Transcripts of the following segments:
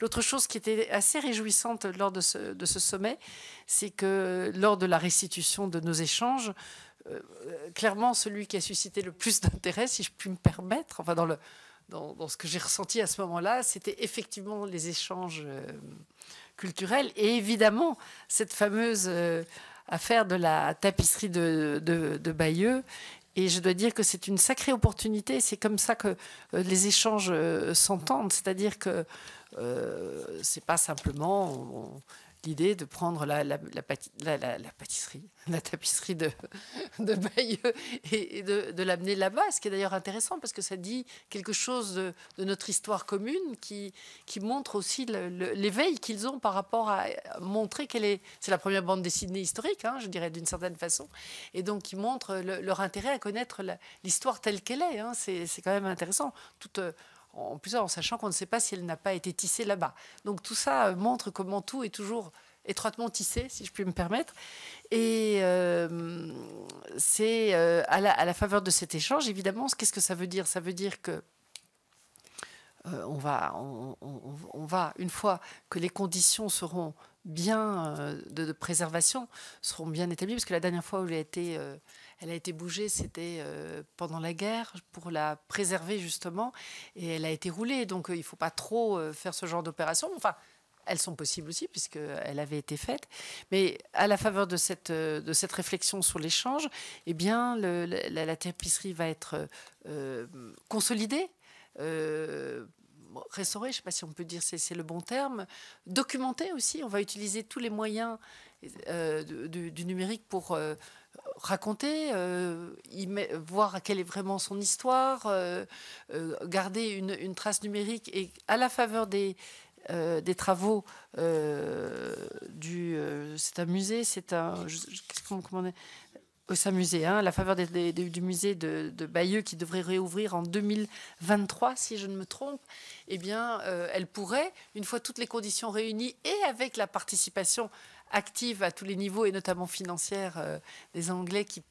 L'autre chose qui était assez réjouissante lors de ce, sommet, c'est que lors de la restitution de nos échanges, euh, clairement, celui qui a suscité le plus d'intérêt, si je puis me permettre, enfin dans, ce que j'ai ressenti à ce moment-là, c'était effectivement les échanges euh, culturels et évidemment cette fameuse euh, affaire de la tapisserie de Bayeux et je dois dire que c'est une sacrée opportunité. C'est comme ça que euh, les échanges euh, s'entendent. C'est-à-dire que ce euh, c'est pas simplement l'idée de prendre la, la, la, la, pâtisserie, la tapisserie de, de Bayeux et, de, l'amener là-bas, ce qui est d'ailleurs intéressant parce que ça dit quelque chose de, notre histoire commune qui, qui montre aussi l'éveil qu'ils ont par rapport à montrer quelle est. C'est la première bande dessinée historique, hein, je dirais d'une certaine façon, et donc qui montre leur intérêt à connaître l'histoire telle qu'elle est. Hein, c'est quand même intéressant. Toute, euh, en plus en sachant qu'on ne sait pas si elle n'a pas été tissée là-bas. Donc tout ça euh, montre comment tout est toujours étroitement tissé, si je puis me permettre. Et euh, c'est euh, à, la, faveur de cet échange, évidemment, qu'est-ce que ça veut dire Ça veut dire que on, va, on, va, une fois que les conditions seront bien euh, de, préservation seront bien établis, parce que la dernière fois où elle a été, euh, elle a été bougée, c'était euh, pendant la guerre, pour la préserver justement, et elle a été roulée, donc il ne faut pas trop faire ce genre d'opération. Enfin, elles sont possibles aussi, puisqu'elles avaient été faites. Mais à la faveur de cette, de cette réflexion sur l'échange, et eh bien, la, la, tapisserie va être consolidée. Euh, restaurer, je ne sais pas si on peut dire c'est le bon terme, documenter aussi. On va utiliser tous les moyens euh, du, numérique pour euh, raconter, euh, voir quelle est vraiment son histoire, garder une, trace numérique et à la faveur des, travaux du... c'est un musée, c'est un... Qu'est-ce qu'on s'amuser, hein, la faveur des, du musée de, Bayeux qui devrait réouvrir en 2023, si je ne me trompe, eh bien, euh, elle pourrait, une fois toutes les conditions réunies et avec la participation active à tous les niveaux et notamment financière euh, des Anglais qui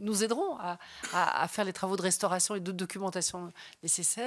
nous aideront à, à faire les travaux de restauration et de documentation nécessaires.